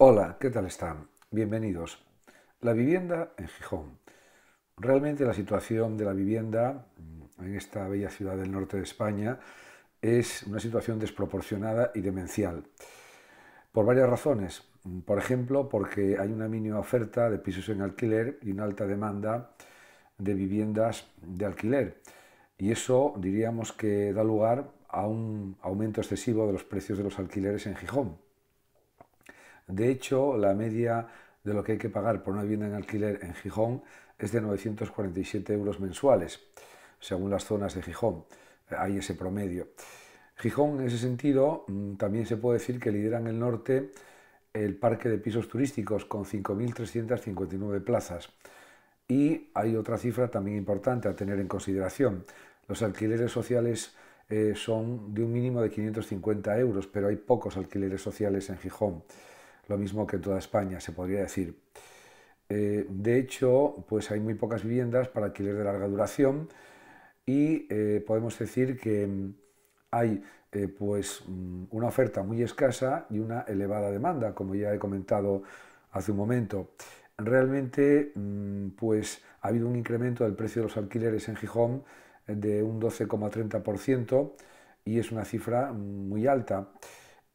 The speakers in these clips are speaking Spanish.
Hola, ¿qué tal están? Bienvenidos. La vivienda en Gijón. Realmente la situación de la vivienda mm, en esta bella ciudad del norte de España es una situación desproporcionada y demencial. Por varias razones. Mm, por ejemplo, porque hay una mínima oferta de pisos en alquiler y una alta demanda de viviendas de alquiler. Y eso diríamos que da lugar a un aumento excesivo de los precios de los alquileres en Gijón. De hecho, la media de lo que hay que pagar por una vivienda en alquiler en Gijón es de 947 euros mensuales, según las zonas de Gijón. Hay ese promedio. Gijón, en ese sentido, mm, también se puede decir que lidera en el norte el parque de pisos turísticos con 5.359 plazas. Y hay otra cifra también importante a tener en consideración. Los alquileres sociales eh, son de un mínimo de 550 euros, pero hay pocos alquileres sociales en Gijón lo mismo que en toda España, se podría decir. Eh, de hecho, pues hay muy pocas viviendas para alquiler de larga duración y eh, podemos decir que mm, hay eh, pues mm, una oferta muy escasa y una elevada demanda, como ya he comentado hace un momento. Realmente, mm, pues ha habido un incremento del precio de los alquileres en Gijón de un 12,30% y es una cifra muy alta.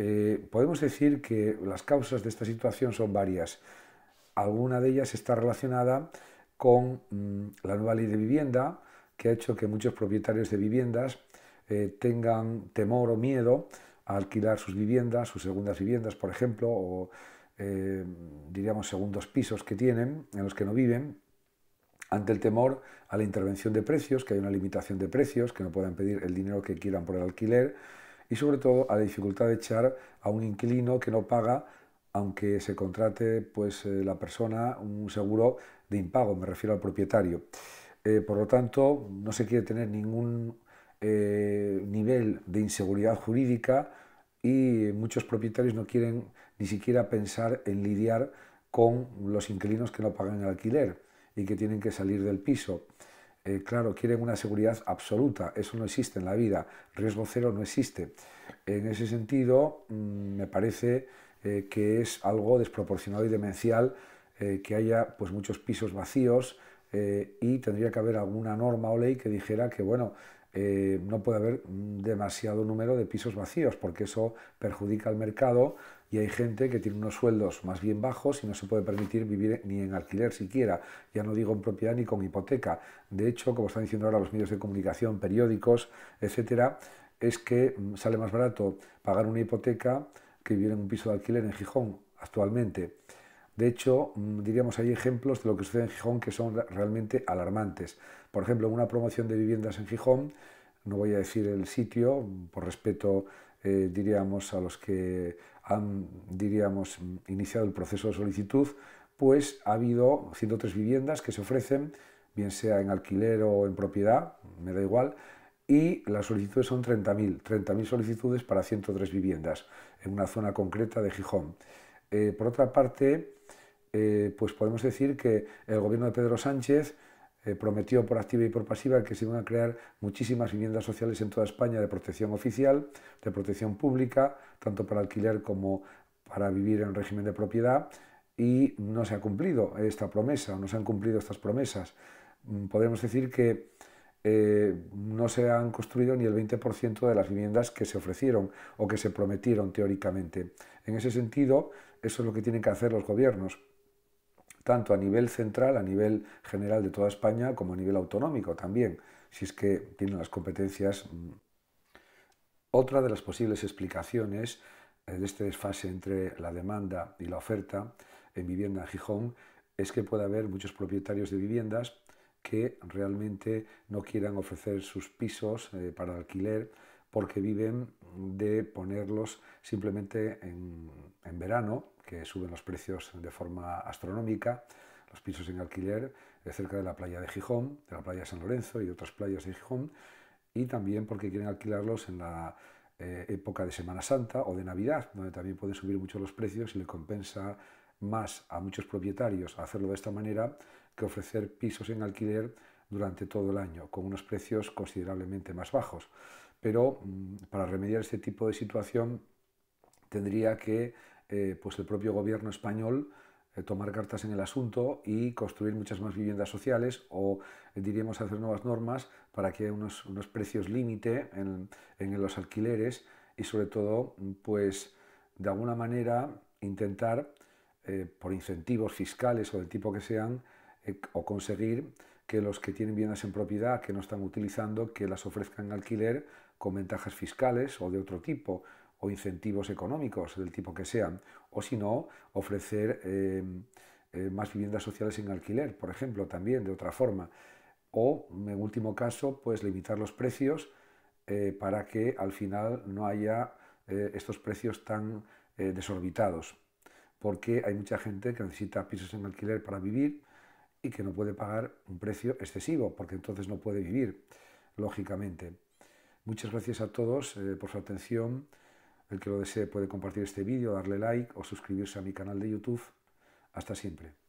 Eh, podemos decir que las causas de esta situación son varias. Alguna de ellas está relacionada con mm, la nueva ley de vivienda, que ha hecho que muchos propietarios de viviendas eh, tengan temor o miedo a alquilar sus viviendas, sus segundas viviendas, por ejemplo, o eh, diríamos segundos pisos que tienen, en los que no viven, ante el temor a la intervención de precios, que hay una limitación de precios, que no puedan pedir el dinero que quieran por el alquiler y sobre todo a la dificultad de echar a un inquilino que no paga aunque se contrate pues eh, la persona un seguro de impago, me refiero al propietario. Eh, por lo tanto, no se quiere tener ningún eh, nivel de inseguridad jurídica y muchos propietarios no quieren ni siquiera pensar en lidiar con los inquilinos que no pagan el alquiler y que tienen que salir del piso. Eh, claro, quieren una seguridad absoluta, eso no existe en la vida, riesgo cero no existe. En ese sentido, mm, me parece eh, que es algo desproporcionado y demencial eh, que haya pues, muchos pisos vacíos y tendría que haber alguna norma o ley que dijera que, bueno, eh, no puede haber demasiado número de pisos vacíos, porque eso perjudica al mercado y hay gente que tiene unos sueldos más bien bajos y no se puede permitir vivir ni en alquiler siquiera, ya no digo en propiedad ni con hipoteca. De hecho, como están diciendo ahora los medios de comunicación, periódicos, etc., es que mm, sale más barato pagar una hipoteca que vivir en un piso de alquiler en Gijón actualmente. De hecho, mm, diríamos hay ejemplos de lo que sucede en Gijón que son realmente alarmantes. Por ejemplo, en una promoción de viviendas en Gijón, no voy a decir el sitio, por respeto, eh, diríamos, a los que han, diríamos, iniciado el proceso de solicitud, pues ha habido 103 viviendas que se ofrecen, bien sea en alquiler o en propiedad, me da igual, y las solicitudes son 30.000, 30.000 solicitudes para 103 viviendas en una zona concreta de Gijón. Eh, por otra parte, eh, pues podemos decir que el gobierno de Pedro Sánchez eh, prometió por activa y por pasiva que se iban a crear muchísimas viviendas sociales en toda España de protección oficial, de protección pública, tanto para alquiler como para vivir en régimen de propiedad, y no se ha cumplido esta promesa, no se han cumplido estas promesas. Mm, podemos decir que no se han construido ni el 20% de las viviendas que se ofrecieron o que se prometieron teóricamente. En ese sentido, eso es lo que tienen que hacer los gobiernos, tanto a nivel central, a nivel general de toda España, como a nivel autonómico también, si es que tienen las competencias. Mm. Otra de las posibles explicaciones eh, de este desfase entre la demanda y la oferta en vivienda en Gijón es que puede haber muchos propietarios de viviendas que realmente no quieran ofrecer sus pisos eh, para alquiler porque viven de ponerlos simplemente en, en verano que suben los precios de forma astronómica, los pisos en alquiler eh, cerca de la playa de Gijón, de la playa de San Lorenzo y de otras playas de Gijón, y también porque quieren alquilarlos en la eh, época de Semana Santa o de Navidad, donde también pueden subir mucho los precios y le compensa más a muchos propietarios hacerlo de esta manera que ofrecer pisos en alquiler durante todo el año, con unos precios considerablemente más bajos. Pero mm, para remediar este tipo de situación tendría que eh, pues el propio gobierno español eh, tomar cartas en el asunto y construir muchas más viviendas sociales o eh, diríamos hacer nuevas normas para que haya unos, precios límite en, los alquileres y sobre todo pues de alguna manera intentar por incentivos fiscales o del tipo que sean, o conseguir que los que tienen viviendas en propiedad que no están utilizando, que las ofrezcan alquiler con ventajas fiscales o de otro tipo, o incentivos económicos del tipo que sean, o si no, ofrecer em, eh, más viviendas sociales en alquiler, por ejemplo, también de otra forma, o en último caso, pues limitar los precios eh, para que al final no haya eh, estos precios tan desorbitados, porque hay mucha gente que necesita pisos en alquiler para vivir y que no puede pagar un precio excesivo, porque entonces no puede vivir, lógicamente. Muchas gracias a todos por su atención. El que lo desee puede compartir este vídeo, darle like o suscribirse a mi canal de YouTube. Hasta siempre.